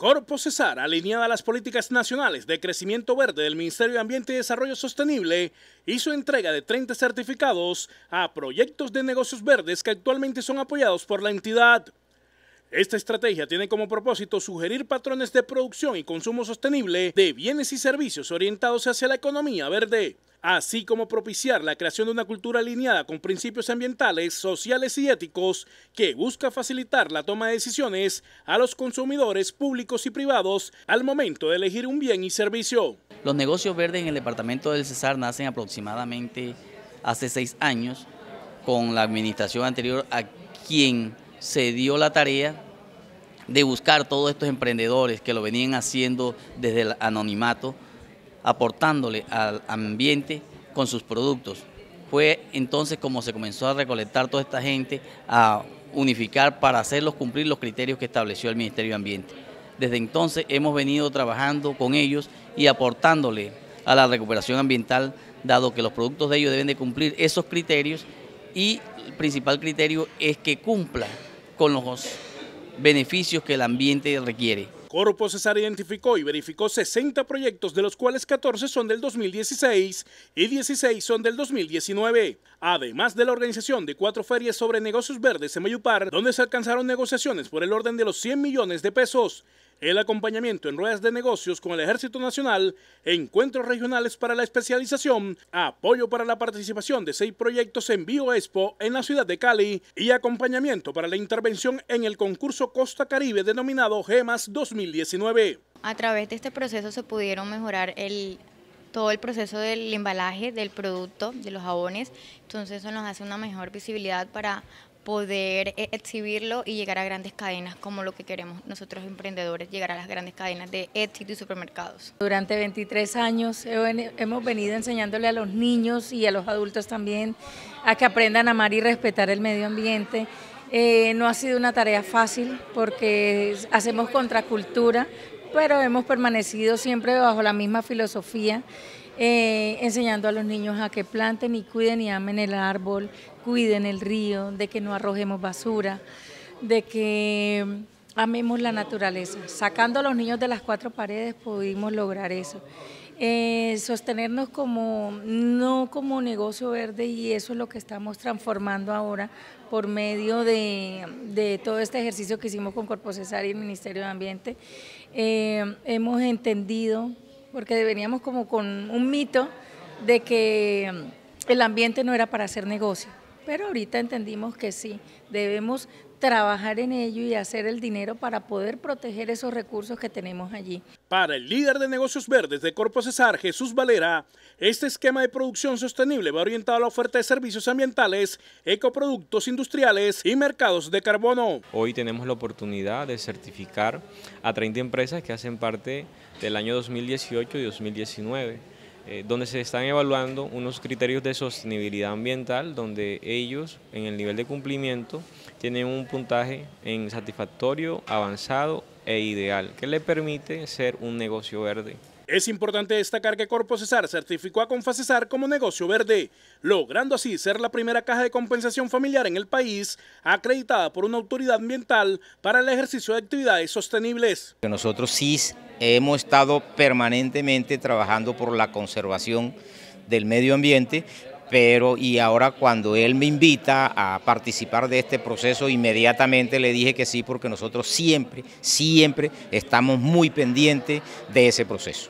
Corpo Cesar, alineada a las políticas nacionales de crecimiento verde del Ministerio de Ambiente y Desarrollo Sostenible, hizo entrega de 30 certificados a proyectos de negocios verdes que actualmente son apoyados por la entidad. Esta estrategia tiene como propósito sugerir patrones de producción y consumo sostenible de bienes y servicios orientados hacia la economía verde así como propiciar la creación de una cultura alineada con principios ambientales, sociales y éticos que busca facilitar la toma de decisiones a los consumidores públicos y privados al momento de elegir un bien y servicio. Los negocios verdes en el departamento del Cesar nacen aproximadamente hace seis años con la administración anterior a quien se dio la tarea de buscar todos estos emprendedores que lo venían haciendo desde el anonimato aportándole al ambiente con sus productos. Fue entonces como se comenzó a recolectar toda esta gente, a unificar para hacerlos cumplir los criterios que estableció el Ministerio de Ambiente. Desde entonces hemos venido trabajando con ellos y aportándole a la recuperación ambiental, dado que los productos de ellos deben de cumplir esos criterios y el principal criterio es que cumpla con los beneficios que el ambiente requiere. Corpo Cesar identificó y verificó 60 proyectos, de los cuales 14 son del 2016 y 16 son del 2019. Además de la organización de cuatro ferias sobre negocios verdes en Mayupar, donde se alcanzaron negociaciones por el orden de los 100 millones de pesos el acompañamiento en ruedas de negocios con el Ejército Nacional, encuentros regionales para la especialización, apoyo para la participación de seis proyectos en BioExpo en la ciudad de Cali y acompañamiento para la intervención en el concurso Costa Caribe denominado GEMAS 2019. A través de este proceso se pudieron mejorar el todo el proceso del embalaje del producto, de los jabones. Entonces eso nos hace una mejor visibilidad para poder eh, exhibirlo y llegar a grandes cadenas como lo que queremos nosotros emprendedores, llegar a las grandes cadenas de éxito y supermercados. Durante 23 años hemos venido enseñándole a los niños y a los adultos también a que aprendan a amar y respetar el medio ambiente. Eh, no ha sido una tarea fácil porque hacemos contracultura, pero hemos permanecido siempre bajo la misma filosofía, eh, enseñando a los niños a que planten y cuiden y amen el árbol, cuiden el río, de que no arrojemos basura, de que amemos la naturaleza. Sacando a los niños de las cuatro paredes pudimos lograr eso. Eh, sostenernos como no como negocio verde y eso es lo que estamos transformando ahora por medio de, todo este ejercicio que hicimos con Corpo Cesar y el Ministerio de Ambiente. Eh, hemos entendido, porque veníamos como con un mito de que el ambiente no era para hacer negocio pero ahorita entendimos que sí, debemos trabajar en ello y hacer el dinero para poder proteger esos recursos que tenemos allí. Para el líder de negocios verdes de Corpo Cesar, Jesús Valera, este esquema de producción sostenible va orientado a la oferta de servicios ambientales, ecoproductos industriales y mercados de carbono. Hoy tenemos la oportunidad de certificar a 30 empresas que hacen parte del año 2018 y 2019 eh, donde se están evaluando unos criterios de sostenibilidad ambiental, donde ellos en el nivel de cumplimiento tienen un puntaje en satisfactorio, avanzado e ideal, que le permite ser un negocio verde. Es importante destacar que Corpo Cesar certificó a Confacesar como negocio verde, logrando así ser la primera caja de compensación familiar en el país acreditada por una autoridad ambiental para el ejercicio de actividades sostenibles. Nosotros sí hemos estado permanentemente trabajando por la conservación del medio ambiente, pero y ahora cuando él me invita a participar de este proceso, inmediatamente le dije que sí, porque nosotros siempre, siempre estamos muy pendientes de ese proceso.